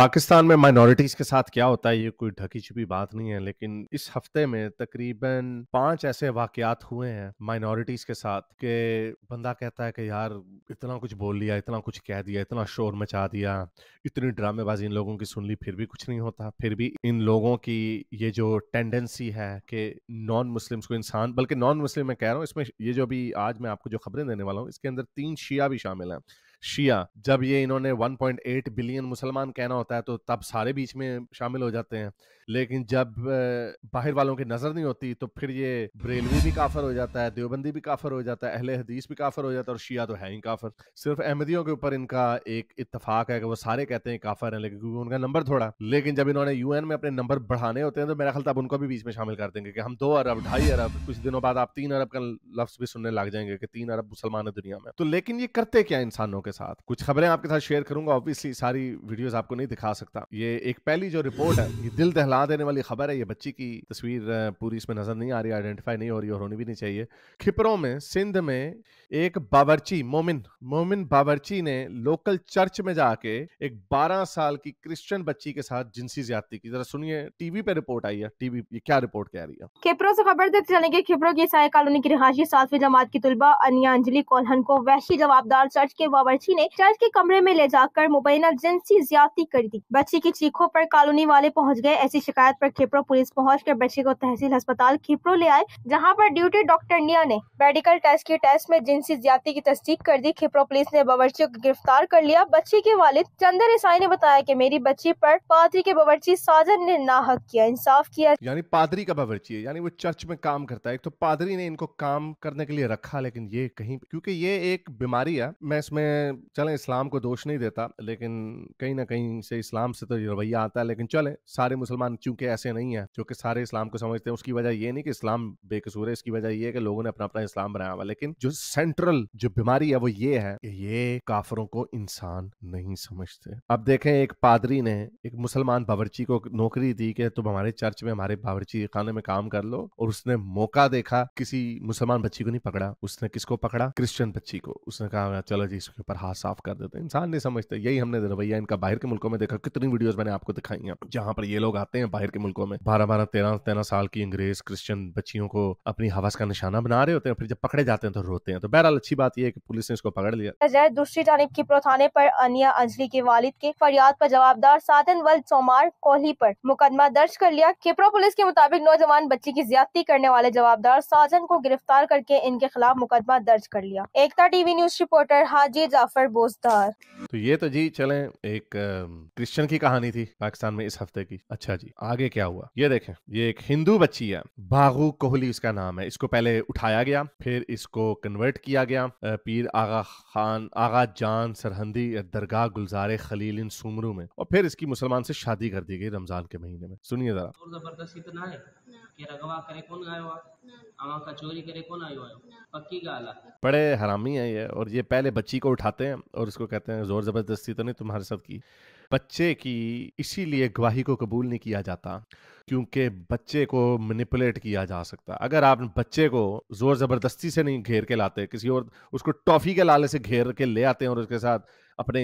पाकिस्तान में माइनॉरिटीज़ के साथ क्या होता है ये कोई ढकी छुपी बात नहीं है लेकिन इस हफ्ते में तकरीबन पांच ऐसे वाकयात हुए हैं माइनॉरिटीज़ के साथ के बंदा कहता है कि यार इतना कुछ बोल लिया इतना कुछ कह दिया इतना शोर मचा दिया इतनी ड्रामेबाजी इन लोगों की सुन ली फिर भी कुछ नहीं होता फिर भी इन लोगों की ये जो टेंडेंसी है कि नॉन मुस्लिम्स को इंसान बल्कि नॉन मुस्लिम मैं कह रहा हूँ इसमें ये जो अभी आज मैं आपको जो खबरें देने वाला हूँ इसके अंदर तीन शिया भी शामिल हैं शिया जब ये इन्होंने 1.8 बिलियन मुसलमान कहना होता है तो तब सारे बीच में शामिल हो जाते हैं लेकिन जब बाहर वालों की नजर नहीं होती तो फिर ये ब्रेलवी भी काफर हो जाता है देवबंदी भी काफर हो जाता है अहले हदीस भी काफर हो जाता है और शिया तो है ही काफर सिर्फ अहमदियों के ऊपर इनका एक इतफाक है कि वो सारे कहते हैं काफर है लेकिन क्योंकि उनका नंबर थोड़ा लेकिन जब इन्होंने यूएन में अपने नंबर बढ़ाने होते हैं तो मेरा ख्याल तब उनको भी बीच में शामिल कर देंगे कि हम दो अरब ढाई अरब कुछ दिनों बाद आप तीन अरब का लफ्ज भी सुनने लग जाएंगे कि तीन अरब मुसलमान है दुनिया में तो लेकिन ये करते क्या इंसानों के आपके साथ कुछ खबरें आपके साथ शेयर करूंगा ऑब्वियसली सारी वीडियोस आपको नहीं दिखा सकता ये एक पहली जो रिपोर्ट है ये दिल दहला देने वाली खबर है ये बच्ची की तस्वीर पूरी इसमें नजर नहीं आ रही आइडेंटिफाई नहीं हो रही और होनी भी नहीं चाहिए खिपरों में सिंध में एक बावरची मोमिन मोमिन बावरची ने लोकल चर्च में जाके एक 12 साल की क्रिश्चियन बच्ची के साथ जिनसी ज्यादती की जरा सुनिए टीवी पे रिपोर्ट आई है टीवी ये क्या रिपोर्ट कह रही है खिपरों से खबर देते चलेंगे कि खिपरों की ईसाई कॉलोनी की रिहायशी सातवीं जमात की तुलबा अनिया अंजलि कोल्हन को वैशी जवाबदार चर्च के बाबर बच्ची ने चर्च के कमरे में ले जाकर मुबैना जिनसी ज्यादा कर दी बच्ची की चीखों पर कॉलोनी वाले पहुंच गए ऐसी शिकायत पर खेपरो पुलिस पहुंच कर बच्ची को तहसील अस्पताल खेपरो ले आए जहाँ पर ड्यूटी डॉक्टर निया ने मेडिकल टेस्ट के टेस्ट में जिनसी ज्यादा की तस्दीक कर दी खेपरो पुलिस ने बावर्ची को गिरफ्तार कर लिया बच्ची के वालिद चंदर ईसाई ने बताया की मेरी बच्ची आरोप पादरी के बावर्ची साजन ने नाहक किया इंसाफ किया यानी पादरी का बावर्ची है यानी वो चर्च में काम करता है तो पादरी ने इनको काम करने के लिए रखा लेकिन ये कहीं क्योंकि ये एक बीमारी है मैं इसमें चलें इस्लाम को दोष नहीं देता लेकिन कहीं ना कहीं से इस्लाम से तो ये रवैया आता है लेकिन चलें सारे मुसलमान चूंकि ऐसे नहीं है जो कि सारे इस्लाम को समझते हैं उसकी वजह ये नहीं कि इस्लाम बेकसूर है इसकी वजह ये है कि लोगों ने अपना अपना इस्लाम बनाया हुआ लेकिन जो सेंट्रल जो बीमारी है वो ये है कि ये काफरों को इंसान नहीं समझते अब देखें एक पादरी ने एक मुसलमान बावरची को नौकरी दी कि तुम हमारे चर्च में हमारे बावरची खाने में काम कर लो और उसने मौका देखा किसी मुसलमान बच्ची को नहीं पकड़ा उसने किसको पकड़ा क्रिश्चियन बच्ची को उसने कहा चलो जी इसके ऊपर हाथ साफ कर देते हैं इंसान नहीं समझते यही हमने रवैया इनका बाहर के मुल्कों में देखा कितनी वीडियोस मैंने आपको दिखाई हैं जहाँ पर ये लोग आते हैं बाहर के मुल्कों में बारह बारह तेरह तेरह साल की अंग्रेज क्रिश्चियन बच्चियों को अपनी हवस का निशाना बना रहे होते हैं फिर जब पकड़े जाते हैं तो रोते हैं तो बहरहाल अच्छी बात यह है कि पुलिस ने इसको पकड़ लिया जाए दूसरी जानब की थाने पर अनिया अंजलि के वालिद के फरियाद पर जवाबदार साधन वल सोमार कोहली पर मुकदमा दर्ज कर लिया किपरा पुलिस के मुताबिक नौजवान बच्ची की ज्यादती करने वाले जवाबदार साजन को गिरफ्तार करके इनके खिलाफ मुकदमा दर्ज कर लिया Ekta TV news reporter Haji Jafar Bozdar तो ये तो जी चले एक क्रिश्चियन की कहानी थी पाकिस्तान में इस हफ्ते की अच्छा जी आगे क्या हुआ ये देखें ये एक हिंदू बच्ची है बागू कोहली इसका नाम है इसको पहले उठाया गया फिर इसको कन्वर्ट किया गया पीर आगा खान आगा जान सरहंदी दरगाह गुलजार खलील इन सुमरू में और फिर इसकी मुसलमान से शादी कर दी गई रमजान के महीने में सुनिए जरा जबरदस्त इतना तो है कि रगवा करे कौन गायवा बड़े हरामी है ये और ये पहले बच्ची को उठाते हैं और उसको कहते हैं जोर जबरदस्ती तो नहीं तुम्हारे साथ की बच्चे की इसीलिए गवाही को कबूल नहीं किया जाता क्योंकि बच्चे को मनिपुलेट किया जा सकता अगर आप बच्चे को जोर जबरदस्ती से नहीं घेर के लाते किसी और उसको टॉफी के लाले से घेर के ले आते हैं और उसके साथ अपने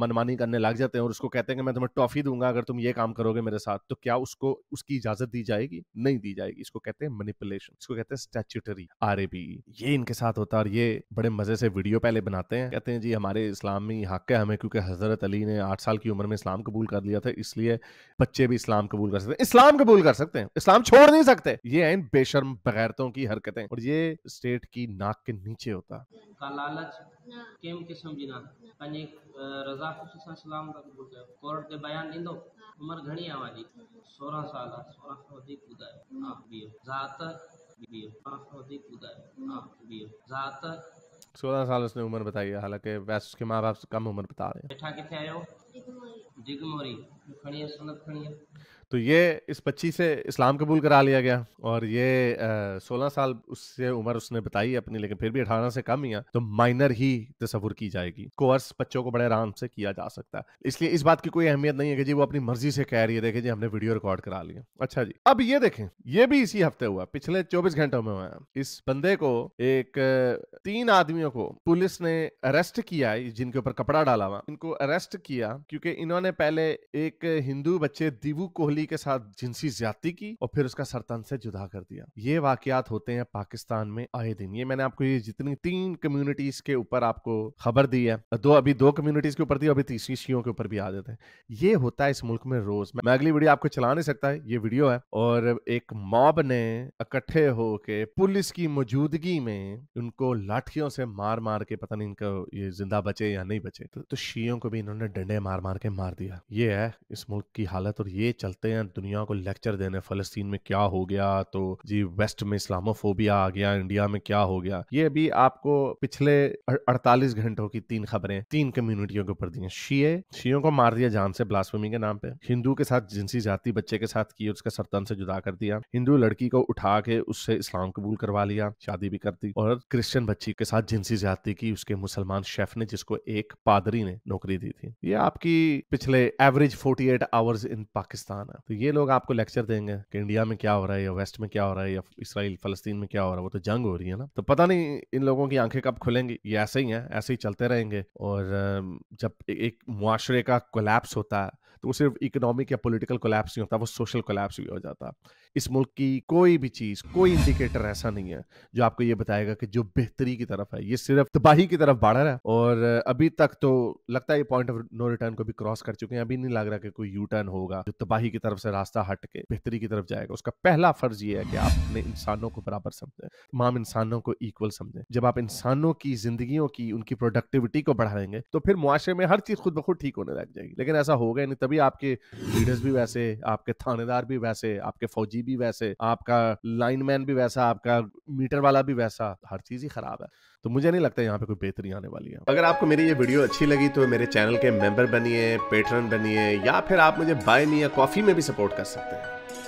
मनमानी करने लग जाते हैं और उसको कहते हैं कि मैं तुम्हें टॉफी दूंगा अगर तुम ये काम करोगे मेरे साथ तो क्या उसको उसकी इजाजत दी जाएगी नहीं दी जाएगी इसको कहते हैं मनीपुलेशन इसको कहते हैं स्टैच्यूटरी आर ये इनके साथ होता है और ये बड़े मजे से वीडियो पहले बनाते हैं कहते हैं जी हमारे इस्लामी हक है हमें क्योंकि हजरत अली ने आठ साल की उम्र में इस्लाम कबूल कर लिया था इसलिए बच्चे भी इस्लाम कबूल कर सकते हैं इस्लाम कबूल कर सकते हैं इस्लाम छोड़ नहीं सकते ये है इन बेशर्म बगैरतों की हरकतें और ये स्टेट की नाक के नीचे होता है કેમ કે સમજી ના અને રઝાકુસલામ સલામ કબૂલ થયો કોર્ટે બયાન દીધો ઉમર ઘણી આવવાની સોરહ સાલ સોરહ વધી કુદાયો હા બીઓ જાત બીઓ સોરહ વધી કુદાયો હા બીઓ જાત सोलह साल उसने उम्र बताई है हालांकि वैसे उसके माँ बाप कम उम्र बता रहे हैं तो ये इस बच्ची से इस्लाम कबूल करा लिया गया और ये सोलह साल उससे उम्र उसने बताई अपनी लेकिन फिर भी अठारह से कम ही है तो माइनर ही तस्वुर की जाएगी कोर्स बच्चों को बड़े आराम से किया जा सकता है इसलिए इस बात की कोई अहमियत नहीं है कि जी वो अपनी मर्जी से कह रही है देखे जी हमने वीडियो रिकॉर्ड करा लिया अच्छा जी अब ये देखें ये भी इसी हफ्ते हुआ पिछले चौबीस घंटों में हुआ इस बंदे को एक तीन आदमियों को पुलिस ने अरेस्ट किया जिनके ऊपर कपड़ा डाला हुआ इनको अरेस्ट किया क्योंकि इन्होंने पहले एक हिंदू बच्चे दीवू कोहली अली के साथ जिनसी ज्यादा की और फिर उसका सरतन से जुदा कर दिया ये वाकियात होते हैं पाकिस्तान में आए दिन ये मैंने आपको ये जितनी तीन कम्युनिटीज के ऊपर आपको खबर दी है दो अभी दो कम्युनिटीज के ऊपर दी अभी तीसरी शीयों के ऊपर भी आ जाते हैं ये होता है इस मुल्क में रोज मैं अगली वीडियो आपको चला नहीं सकता है ये वीडियो है और एक मॉब ने इकट्ठे होके पुलिस की मौजूदगी में उनको लाठियों से मार मार के पता नहीं इनका ये जिंदा बचे या नहीं बचे तो, तो शीयों को भी इन्होंने डंडे मार मार के मार दिया ये है इस मुल्क की हालत और ये चलते जाते हैं दुनिया को लेक्चर देने फलस्तीन में क्या हो गया तो जी वेस्ट में इस्लामोफोबिया आ गया इंडिया में क्या हो गया ये अभी आपको पिछले 48 घंटों की तीन खबरें तीन कम्युनिटियों के ऊपर दी हैं शिए शियों को मार दिया जान से ब्लास्फेमी के नाम पे हिंदू के साथ जिनसी जाति बच्चे के साथ की उसका सरतन से जुदा कर दिया हिंदू लड़की को उठा के उससे इस्लाम कबूल करवा लिया शादी भी कर दी और क्रिश्चियन बच्ची के साथ जिनसी जाति की उसके मुसलमान शेफ ने जिसको एक पादरी ने नौकरी दी थी ये आपकी पिछले एवरेज 48 आवर्स इन पाकिस्तान है तो ये लोग आपको लेक्चर देंगे कि इंडिया में क्या हो रहा है या वेस्ट में क्या हो रहा है या इसराइल फलस्तीन में क्या हो रहा है वो तो जंग हो रही है ना तो पता नहीं इन लोगों की आंखें कब खुलेंगी ये ऐसे ही है ऐसे ही चलते रहेंगे और जब एक मुआरे का कोलैप्स होता है तो वो सिर्फ इकोनॉमिक या पॉलिटिकल कोलैप्स नहीं होता वो सोशल कोलैप्स भी हो जाता इस मुल्क की कोई भी चीज़ कोई इंडिकेटर ऐसा नहीं है जो आपको ये बताएगा कि जो बेहतरी की तरफ है ये सिर्फ तबाही की तरफ बढ़ रहा है और अभी तक तो लगता है ये पॉइंट ऑफ नो रिटर्न को भी क्रॉस कर चुके हैं अभी नहीं लग रहा कि कोई यू टर्न होगा जो तबाही की तरफ से रास्ता हट के बेहतरी की तरफ जाएगा उसका पहला फर्ज ये है कि आप अपने इंसानों को बराबर समझें तमाम इंसानों को इक्वल समझें जब आप इंसानों की जिंदगियों की उनकी प्रोडक्टिविटी को बढ़ाएंगे तो फिर मुआरे में हर चीज खुद ब खुद ठीक होने लग जाएगी लेकिन ऐसा होगा नहीं तभी आपके लीडर्स भी वैसे आपके थानेदार भी वैसे आपके फौजी भी वैसे आपका लाइनमैन भी वैसा आपका मीटर वाला भी वैसा हर चीज ही खराब है तो मुझे नहीं लगता यहाँ पे कोई बेहतरी आने वाली है अगर आपको मेरी ये वीडियो अच्छी लगी तो मेरे चैनल के मेंबर बनिए पेटर्न बनिए या फिर आप मुझे बाय मी या कॉफी में भी सपोर्ट कर सकते हैं